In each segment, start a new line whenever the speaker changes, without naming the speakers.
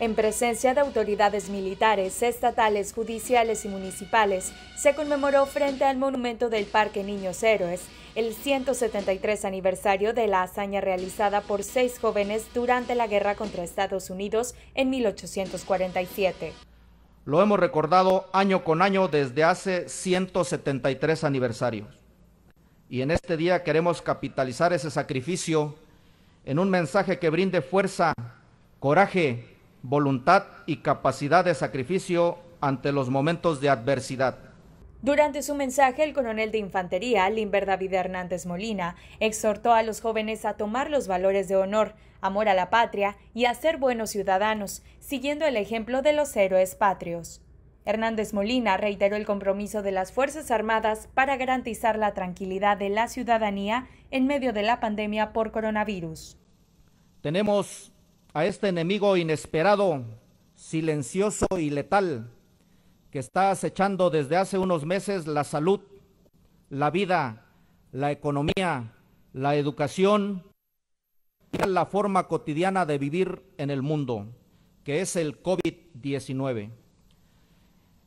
En presencia de autoridades militares, estatales, judiciales y municipales, se conmemoró frente al monumento del Parque Niños Héroes el 173 aniversario de la hazaña realizada por seis jóvenes durante la guerra contra Estados Unidos en 1847.
Lo hemos recordado año con año desde hace 173 aniversarios. Y en este día queremos capitalizar ese sacrificio en un mensaje que brinde fuerza, coraje, voluntad y capacidad de sacrificio ante los momentos de adversidad.
Durante su mensaje, el coronel de infantería, Limber David Hernández Molina, exhortó a los jóvenes a tomar los valores de honor, amor a la patria y a ser buenos ciudadanos, siguiendo el ejemplo de los héroes patrios. Hernández Molina reiteró el compromiso de las Fuerzas Armadas para garantizar la tranquilidad de la ciudadanía en medio de la pandemia por coronavirus.
Tenemos a este enemigo inesperado, silencioso y letal que está acechando desde hace unos meses la salud, la vida, la economía, la educación y la forma cotidiana de vivir en el mundo, que es el COVID-19,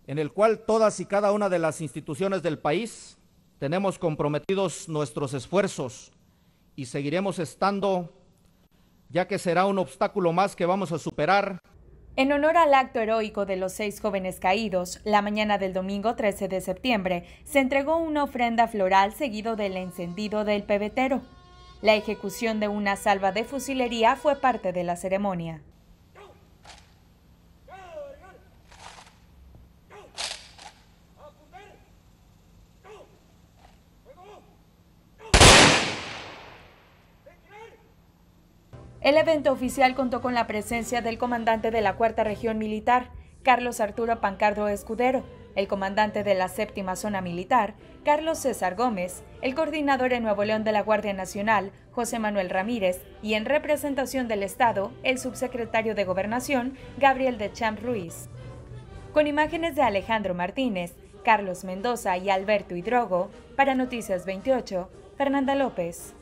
en el cual todas y cada una de las instituciones del país tenemos comprometidos nuestros esfuerzos y seguiremos estando ya que será un obstáculo más que vamos a superar.
En honor al acto heroico de los seis jóvenes caídos, la mañana del domingo 13 de septiembre se entregó una ofrenda floral seguido del encendido del pebetero. La ejecución de una salva de fusilería fue parte de la ceremonia. El evento oficial contó con la presencia del comandante de la Cuarta Región Militar, Carlos Arturo Pancardo Escudero, el comandante de la Séptima Zona Militar, Carlos César Gómez, el coordinador en Nuevo León de la Guardia Nacional, José Manuel Ramírez, y en representación del Estado, el subsecretario de Gobernación, Gabriel de Champ Ruiz. Con imágenes de Alejandro Martínez, Carlos Mendoza y Alberto Hidrogo, para Noticias 28, Fernanda López.